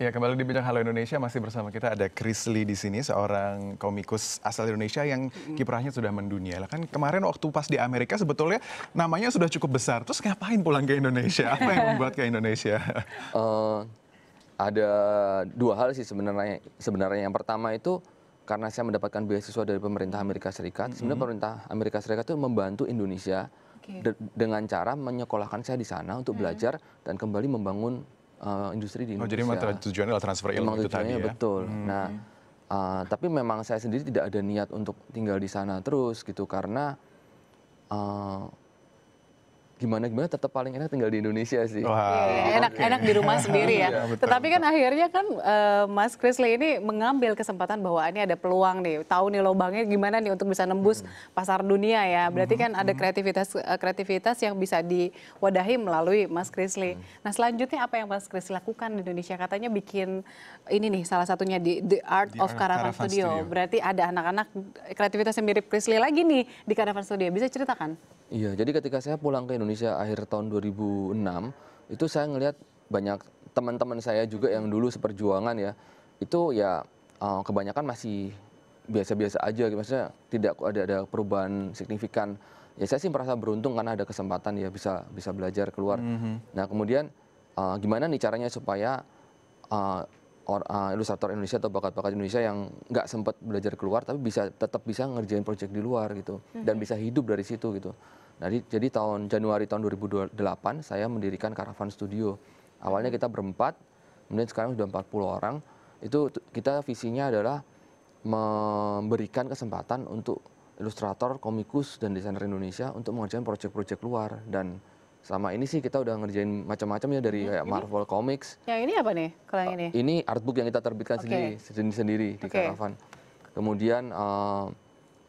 Ya, kembali di Bincang Halo Indonesia masih bersama kita ada Chris Lee di sini, seorang komikus asal Indonesia yang kiprahnya sudah mendunia. Lah kan kemarin waktu pas di Amerika sebetulnya namanya sudah cukup besar. Terus ngapain pulang ke Indonesia? Apa yang membuat ke Indonesia? Uh, ada dua hal sih sebenarnya. Sebenarnya yang pertama itu karena saya mendapatkan beasiswa dari pemerintah Amerika Serikat. Sebenarnya pemerintah Amerika Serikat itu membantu Indonesia dengan cara menyekolahkan saya di sana untuk hmm. belajar dan kembali membangun eh, industri di Indonesia. Oh, jadi memang tujuannya adalah transfer ilmu itu tadi ya? betul. Hmm. Nah, uh, tapi memang saya sendiri tidak ada niat untuk tinggal di sana terus gitu karena uh, gimana gimana tetap paling enak tinggal di Indonesia sih. Wow. Iya, enak okay. enak di rumah sendiri ya. ya betul, Tetapi kan betul. akhirnya kan uh, Mas Chrisley ini mengambil kesempatan bahwa ini ada peluang nih, tahu nih lubangnya gimana nih untuk bisa nembus hmm. pasar dunia ya. Berarti hmm, kan ada hmm. kreativitas eh, kreativitas yang bisa diwadahi melalui Mas Chrisley. Hmm. Nah, selanjutnya apa yang Mas Chris lakukan di Indonesia? Katanya bikin ini nih salah satunya di The Art The of Art Caravan, Caravan Studio. Studio. Berarti ada anak-anak kreativitas yang mirip Chrisley lagi nih di Caravan Studio. Bisa ceritakan? iya jadi ketika saya pulang ke indonesia akhir tahun 2006 itu saya ngelihat banyak teman teman saya juga yang dulu seperjuangan ya itu ya eh, kebanyakan masih biasa-biasa aja gitu. maksudnya tidak ada ada perubahan signifikan ya saya sih merasa beruntung karena ada kesempatan ya bisa bisa belajar keluar mm -hmm. nah kemudian uh, gimana nih caranya supaya uh, or, uh, ilustrator Indonesia atau bakat-bakat Indonesia yang nggak sempat belajar keluar tapi bisa tetap bisa ngerjain project di luar gitu mm-hmm. dan bisa hidup dari situ gitu. Jadi nah, jadi tahun Januari tahun 2008 saya mendirikan Caravan Studio. Awalnya kita berempat, kemudian sekarang sudah 40 orang. Itu kita visinya adalah memberikan kesempatan untuk ilustrator, komikus dan desainer Indonesia untuk mengerjakan project-project luar dan sama ini sih kita udah ngerjain macam-macam ya dari hmm, kayak Marvel Comics. Yang ini apa nih kalau yang ini? Uh, ini artbook yang kita terbitkan okay. sendiri sendiri, sendiri okay. di Caravan. Kemudian uh,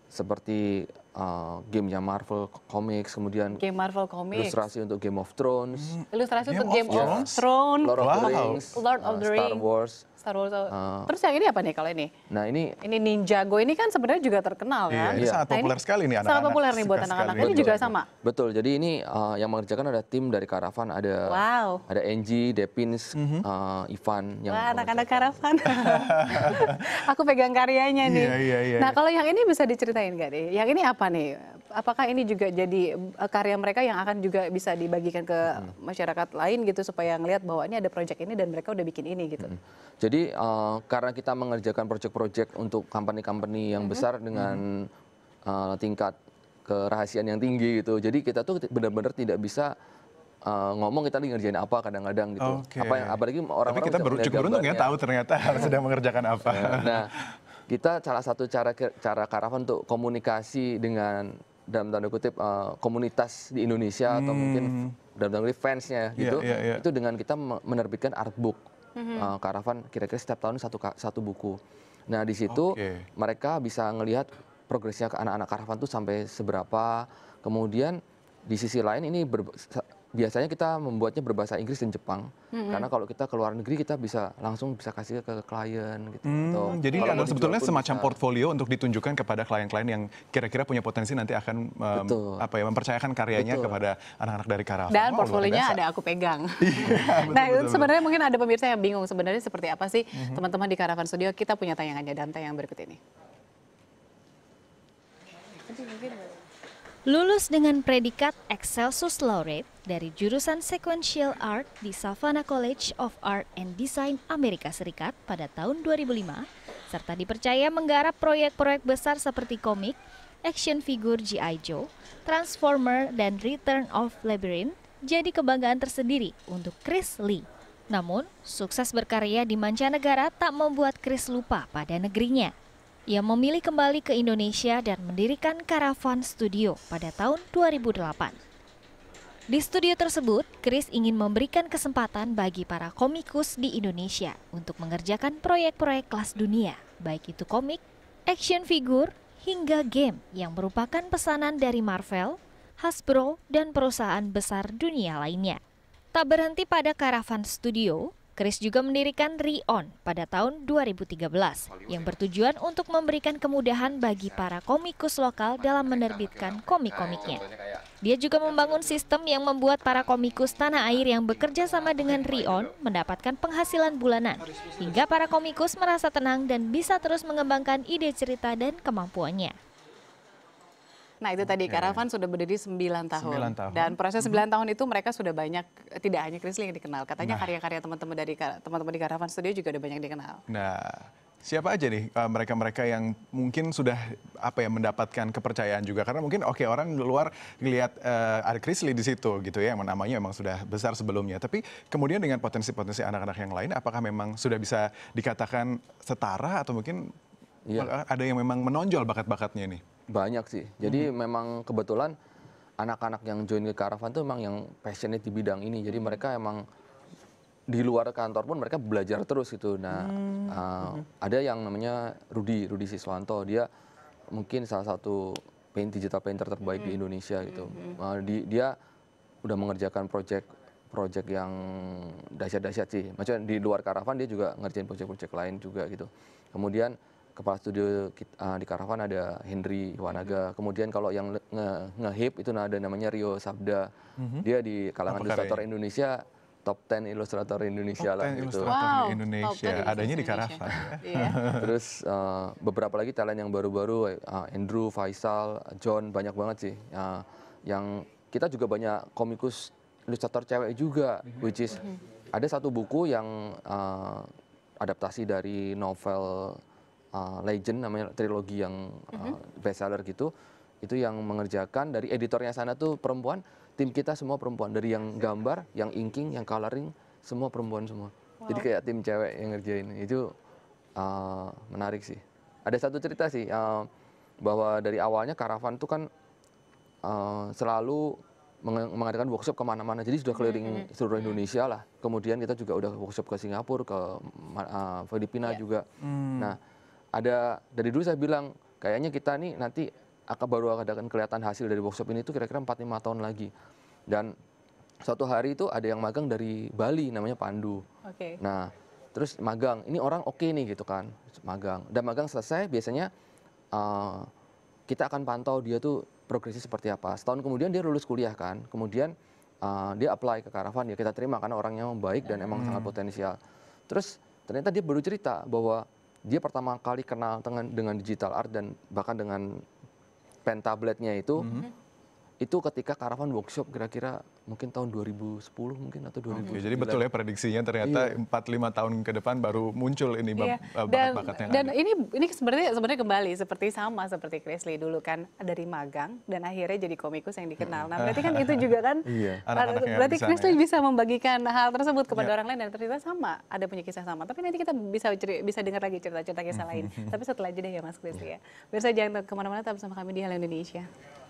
seperti uh, gamenya Marvel Comics, kemudian game Marvel Comics, ilustrasi untuk Game of Thrones, hmm. ilustrasi game untuk Game of, Thrones, Thrones, Lord wow. of the Rings, Lord of uh, Star Wars, Star Wars. Uh, Terus yang ini apa nih kalau ini? Nah ini ini Ninjago ini kan sebenarnya juga terkenal iya, kan? iya. sangat nah, populer sekali nih anak-anak. Sangat populer nih buat anak-anak. Ini juga sama. Betul. Jadi ini uh, yang mengerjakan ada tim dari Karavan, ada wow. ada Angie, Depins, mm -hmm. uh, Ivan yang Wah, anak-anak Karavan. Aku pegang karyanya nih. Iya, iya, iya, nah iya. kalau yang ini bisa diceritain gak nih? Yang ini apa nih? Apakah ini juga jadi e, karya mereka yang akan juga bisa dibagikan ke masyarakat lain gitu supaya ngelihat bahwa ini ada proyek ini dan mereka udah bikin ini gitu. Hmm. Jadi uh, karena kita mengerjakan proyek-proyek untuk company-company yang hmm. besar dengan hmm. uh, tingkat kerahasiaan yang tinggi gitu. Jadi kita tuh benar-benar tidak bisa uh, ngomong kita lagi ngerjain apa kadang-kadang gitu. Okay. Apa yang apalagi orang-orang Tapi kita cukup beruntung ya tahu ternyata sedang mengerjakan apa. nah, kita salah satu cara cara karavan untuk komunikasi dengan dalam tanda kutip eh, komunitas di Indonesia atau hmm. mungkin dalam tanda kutip fansnya iya, gitu iya, iya. itu dengan kita menerbitkan art artbook hmm. eh, karavan kira-kira setiap tahun satu satu buku nah di situ mereka bisa melihat progresnya ke anak-anak karavan itu sampai seberapa kemudian di sisi lain ini ber, biasanya kita membuatnya berbahasa Inggris dan Jepang mm-hmm. karena kalau kita ke luar negeri kita bisa langsung bisa kasih ke klien gitu. Mm, atau jadi kalau sebetulnya semacam bisa. portfolio untuk ditunjukkan kepada klien-klien yang kira-kira punya potensi nanti akan um, apa ya mempercayakan karyanya Betul. kepada anak-anak dari Karavan. Dan oh, portfolionya ada aku pegang. Iya, nah, betul, sebenarnya mungkin ada pemirsa yang bingung sebenarnya seperti apa sih mm-hmm. teman-teman di Karavan Studio. Kita punya tayangannya dan tayang berikut ini. Lulus dengan predikat Excelsus Laureate, dari jurusan Sequential Art di Savannah College of Art and Design Amerika Serikat pada tahun 2005, serta dipercaya menggarap proyek-proyek besar seperti komik, action figure G.I. Joe, Transformer, dan Return of Labyrinth jadi kebanggaan tersendiri untuk Chris Lee. Namun, sukses berkarya di mancanegara tak membuat Chris lupa pada negerinya. Ia memilih kembali ke Indonesia dan mendirikan Caravan Studio pada tahun 2008. Di studio tersebut, Chris ingin memberikan kesempatan bagi para komikus di Indonesia untuk mengerjakan proyek-proyek kelas dunia, baik itu komik, action figure, hingga game yang merupakan pesanan dari Marvel, Hasbro, dan perusahaan besar dunia lainnya. Tak berhenti pada Caravan Studio, Chris juga mendirikan Rion pada tahun 2013 yang bertujuan untuk memberikan kemudahan bagi para komikus lokal dalam menerbitkan komik-komiknya. Dia juga membangun sistem yang membuat para komikus tanah air yang bekerja sama dengan Rion mendapatkan penghasilan bulanan, hingga para komikus merasa tenang dan bisa terus mengembangkan ide cerita dan kemampuannya. Nah itu tadi, okay. Karavan sudah berdiri 9 tahun. 9 tahun. Dan proses 9 hmm. tahun itu mereka sudah banyak, tidak hanya Krisling yang dikenal. Katanya nah. karya-karya nah. teman-teman dari teman-teman di Karavan Studio juga udah banyak dikenal. Nah, siapa aja nih eh, mereka-mereka yang mungkin sudah apa ya mendapatkan kepercayaan juga karena mungkin oke okay, orang luar ngelihat uh, ada Chrisley di situ gitu ya yang namanya memang sudah besar sebelumnya tapi kemudian dengan potensi-potensi anak-anak yang lain apakah memang sudah bisa dikatakan setara atau mungkin ya. ada yang memang menonjol bakat-bakatnya ini banyak sih jadi hmm. memang kebetulan anak-anak yang join ke Karavan itu memang yang passionate di bidang ini jadi mereka emang di luar kantor pun mereka belajar terus gitu. Nah, hmm. uh, ada yang namanya Rudi, Rudi Siswanto. Dia mungkin salah satu paint digital painter terbaik hmm. di Indonesia gitu. Hmm. Uh, di, dia udah mengerjakan project proyek yang dahsyat-dahsyat sih. macam di luar Karavan dia juga ngerjain proyek-proyek lain juga gitu. Kemudian kepala studio kita, uh, eh, di Karavan ada Henry Wanaga. Hmm. Kemudian kalau yang nge-hip nge, nah itu ada namanya Rio Sabda. -hmm. Dia di kalangan ilustrator Indonesia top 10 ilustrator Indonesia top lah 10 gitu. Ilustrator wow, Indonesia. Top 10 adanya di Karavan. Iya. Terus uh, beberapa lagi talent yang baru-baru uh, Andrew, Faisal, John banyak banget sih. Uh, yang kita juga banyak komikus ilustrator cewek juga which is ada satu buku yang uh, adaptasi dari novel uh, legend namanya trilogi yang uh, bestseller gitu itu yang mengerjakan dari editornya sana tuh perempuan tim kita semua perempuan dari yang gambar yang inking yang coloring semua perempuan semua jadi kayak tim cewek yang ngerjain itu uh, menarik sih ada satu cerita sih uh, bahwa dari awalnya karavan tuh kan uh, selalu mengadakan workshop kemana-mana jadi sudah keliling seluruh Indonesia lah kemudian kita juga udah workshop ke Singapura ke uh, Filipina yeah. juga hmm. nah ada dari dulu saya bilang kayaknya kita nih nanti akan baru akan kelihatan hasil dari workshop ini itu kira-kira 4 5 tahun lagi. Dan suatu hari itu ada yang magang dari Bali namanya Pandu. Oke. Okay. Nah, terus magang. Ini orang oke okay nih gitu kan, magang. Dan magang selesai biasanya uh, kita akan pantau dia tuh progresi seperti apa. Setahun kemudian dia lulus kuliah kan. Kemudian uh, dia apply ke Karavan ya kita terima karena orangnya baik dan emang hmm. sangat potensial. Terus ternyata dia baru cerita bahwa dia pertama kali kenal dengan, dengan digital art dan bahkan dengan pen tabletnya itu mhm itu ketika Karavan workshop kira-kira mungkin tahun 2010 mungkin atau 2000. Okay, jadi betul ya prediksinya ternyata iya. empat iya. lima tahun ke depan baru muncul ini iya. Eh, bakat-bakatnya. Dan, dan ini ini sebenarnya sebenarnya kembali seperti sama seperti Chrisley dulu kan dari magang dan akhirnya jadi komikus yang dikenal. Nah, berarti kan itu juga kan iya. berarti Chrisley ya. bisa membagikan hal tersebut kepada iya. orang lain dan ternyata sama, ada punya kisah sama. Tapi nanti kita bisa bisa dengar lagi cerita-cerita kisah lain. Tapi setelah jeda ya Mas Cressley ya. Biar jangan kemana-mana tetap sama kami di Hal Indonesia.